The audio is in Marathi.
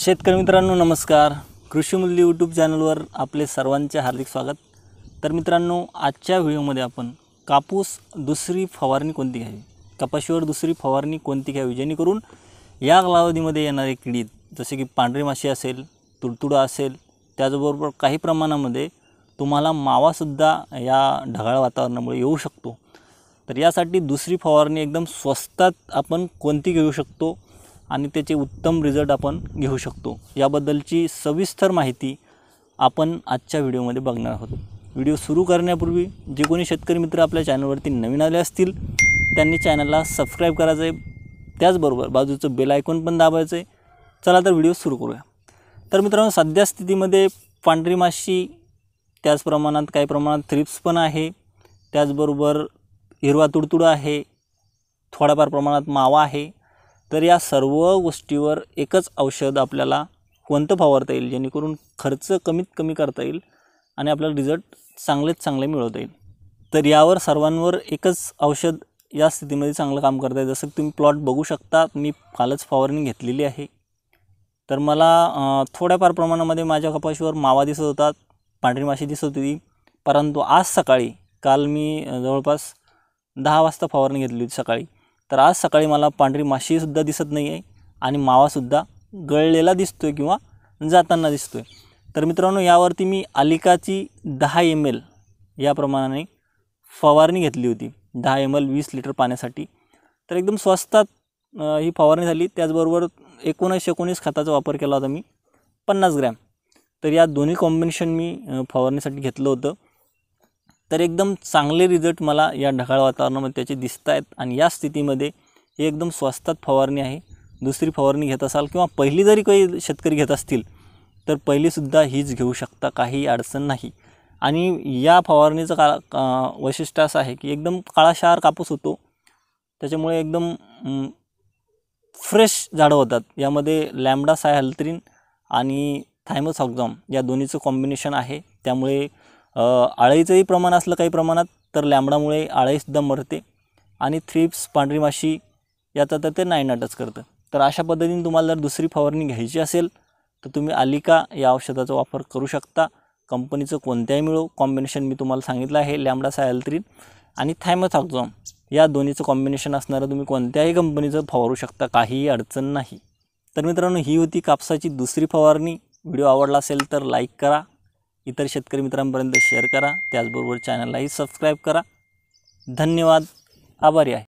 शेतकरी मित्रांनो नमस्कार कृषी मूल्य यूट्यूब चॅनलवर आपले सर्वांचे हार्दिक स्वागत तर मित्रांनो आजच्या व्हिडिओमध्ये आपण कापूस दुसरी फवारणी कोणती घ्यावी कपाशीवर दुसरी फवारणी कोणती घ्यावी जेणेकरून या कालावधीमध्ये येणारे किडीत जसे की पांढरी माशी असेल तुडतुडा असेल त्याचबरोबर काही प्रमाणामध्ये तुम्हाला मावासुद्धा या ढगाळ वातावरणामुळे येऊ शकतो तर यासाठी दुसरी फवारणी एकदम स्वस्तात आपण कोणती घेऊ शकतो आणि त्याचे उत्तम रिझल्ट आपण घेऊ शकतो याबद्दलची सविस्तर माहिती आपण आजच्या व्हिडिओमध्ये बघणार आहोत व्हिडिओ सुरू करण्यापूर्वी जे कोणी शेतकरी मित्र आपल्या चॅनलवरती नवीन आले असतील त्यांनी चॅनलला सबस्क्राईब करायचं आहे त्याचबरोबर बाजूचं बेल आयकॉन पण दाबायचं आहे चला तर व्हिडिओ सुरू करूया तर मित्रांनो सध्या स्थितीमध्ये पांढरी माशी त्याच प्रमाणात काही प्रमाणात थ्रिप्स पण आहे त्याचबरोबर हिरवा तुडतुडा आहे थोड्याफार प्रमाणात मावा आहे तर या सर्व गोष्टीवर एकच औषध आपल्याला कोणतं फवारता येईल जेणेकरून खर्च कमीत कमी करता येईल आणि आपल्याला रिझल्ट चांगलेच चांगले मिळवता येईल तर यावर सर्वांवर एकच औषध या स्थितीमध्ये चांगलं काम करता येईल जसं तुम्ही प्लॉट बघू शकता मी कालच फवारणी घेतलेली आहे तर मला थोड्याफार प्रमाणामध्ये माझ्या कपाशीवर मावा दिसत होता पांढरी माशी दिसत होती परंतु आज सकाळी काल मी जवळपास दहा वाजता फवारणी घेतली होती सकाळी तर आज सकाळी मला पांढरी माशीसुद्धा दिसत नाही आहे आणि मावासुद्धा गळलेला दिसतो आहे किंवा जाताना दिसतो आहे तर मित्रांनो यावरती मी अलिकाची दहा एम एल या प्रमाणाने फवारणी घेतली होती दहा एम एल वीस लिटर पाण्यासाठी तर एकदम स्वस्तात ही फवारणी झाली त्याचबरोबर एकोणीस एकोणीस खताचा वापर केला होता मी पन्नास ग्रॅम तर या दोन्ही कॉम्बिनेशन मी फवारणीसाठी घेतलं होतं तर एकदम चांगले रिझल्ट मला या ढगाळ वातावरणामध्ये त्याचे दिसत आहेत आणि या स्थितीमध्ये ही एकदम स्वस्तात फवारणी आहे दुसरी फवारणी घेत असाल किंवा पहिली जरी काही शेतकरी घेत असतील तर पहिलीसुद्धा हीच घेऊ शकता काही अडचण नाही आणि या फवारणीचं का वैशिष्ट्य असं आहे की एकदम काळाशार कापूस होतो त्याच्यामुळे एकदम फ्रेश झाडं होतात यामध्ये लॅमडा सायहल्त्रीन आणि थायमोसॉक्झॉम या दोन्हीचं कॉम्बिनेशन आहे त्यामुळे आळईचंही प्रमाण असलं काही प्रमाणात तर लॅम्बडामुळे आळईसुद्धा मरते आणि थ्रिप्स पांढरी माशी याचा तर ते नाईन करतं तर अशा पद्धतीने तुम्हाला जर दुसरी फवारणी घ्यायची असेल तर तुम्ही आलिका या औषधाचा वापर करू शकता कंपनीचं कोणत्याही मिळो कॉम्बिनेशन मी तुम्हाला सांगितलं आहे लॅम्बडा सायल्त्रीन आणि थायमथॉक्झॉम या दोन्हीचं कॉम्बिनेशन असणारं तुम्ही कोणत्याही कंपनीचं फवारू शकता काहीही अडचण नाही तर मित्रांनो ही होती कापसाची दुसरी फवारणी व्हिडिओ आवडला असेल तर लाईक करा इतर शेतकरी मित्रांपर्यंत शेअर करा त्याचबरोबर चॅनललाही सबस्क्राईब करा धन्यवाद आभारी आहे